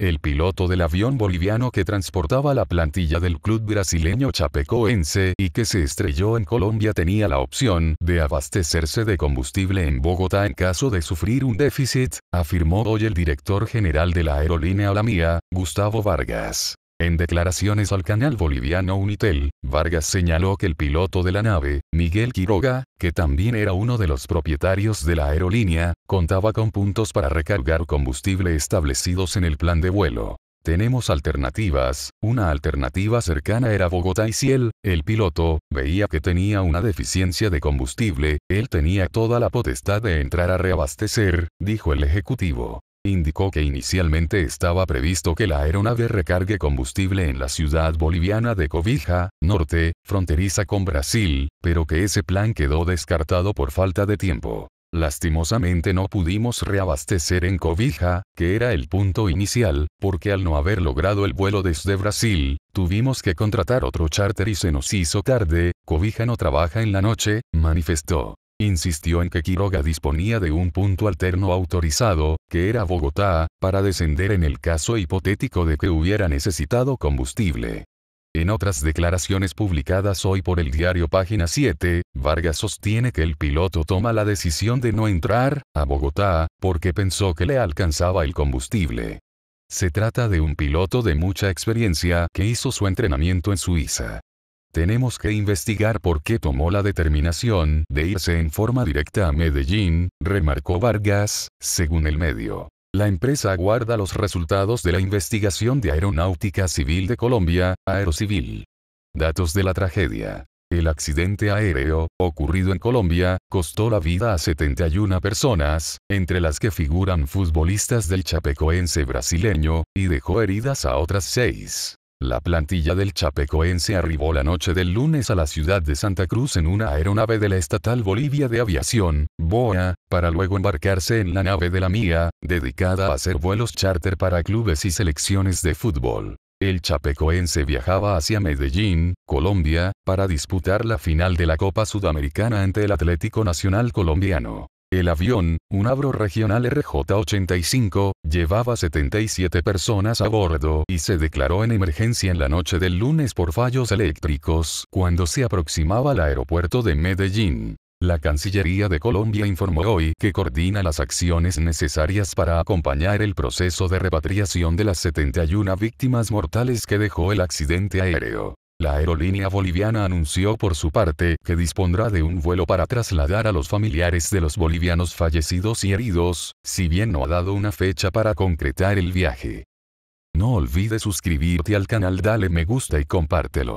El piloto del avión boliviano que transportaba la plantilla del club brasileño Chapecoense y que se estrelló en Colombia tenía la opción de abastecerse de combustible en Bogotá en caso de sufrir un déficit, afirmó hoy el director general de la aerolínea Mía, Gustavo Vargas. En declaraciones al canal boliviano Unitel, Vargas señaló que el piloto de la nave, Miguel Quiroga, que también era uno de los propietarios de la aerolínea, contaba con puntos para recargar combustible establecidos en el plan de vuelo. Tenemos alternativas, una alternativa cercana era Bogotá y si él, el piloto, veía que tenía una deficiencia de combustible, él tenía toda la potestad de entrar a reabastecer, dijo el ejecutivo indicó que inicialmente estaba previsto que la aeronave recargue combustible en la ciudad boliviana de Cobija, norte, fronteriza con Brasil, pero que ese plan quedó descartado por falta de tiempo. Lastimosamente no pudimos reabastecer en Cobija, que era el punto inicial, porque al no haber logrado el vuelo desde Brasil, tuvimos que contratar otro charter y se nos hizo tarde, Cobija no trabaja en la noche, manifestó insistió en que Quiroga disponía de un punto alterno autorizado, que era Bogotá, para descender en el caso hipotético de que hubiera necesitado combustible. En otras declaraciones publicadas hoy por el diario Página 7, Vargas sostiene que el piloto toma la decisión de no entrar a Bogotá, porque pensó que le alcanzaba el combustible. Se trata de un piloto de mucha experiencia que hizo su entrenamiento en Suiza. Tenemos que investigar por qué tomó la determinación de irse en forma directa a Medellín, remarcó Vargas, según el medio. La empresa aguarda los resultados de la investigación de Aeronáutica Civil de Colombia, Aerocivil. Datos de la tragedia. El accidente aéreo, ocurrido en Colombia, costó la vida a 71 personas, entre las que figuran futbolistas del chapecoense brasileño, y dejó heridas a otras seis. La plantilla del Chapecoense arribó la noche del lunes a la ciudad de Santa Cruz en una aeronave de la Estatal Bolivia de Aviación, BOA, para luego embarcarse en la nave de la MIA, dedicada a hacer vuelos charter para clubes y selecciones de fútbol. El Chapecoense viajaba hacia Medellín, Colombia, para disputar la final de la Copa Sudamericana ante el Atlético Nacional Colombiano. El avión, un Abro Regional RJ-85, llevaba 77 personas a bordo y se declaró en emergencia en la noche del lunes por fallos eléctricos cuando se aproximaba al aeropuerto de Medellín. La Cancillería de Colombia informó hoy que coordina las acciones necesarias para acompañar el proceso de repatriación de las 71 víctimas mortales que dejó el accidente aéreo. La aerolínea boliviana anunció por su parte que dispondrá de un vuelo para trasladar a los familiares de los bolivianos fallecidos y heridos, si bien no ha dado una fecha para concretar el viaje. No olvides suscribirte al canal, dale me gusta y compártelo.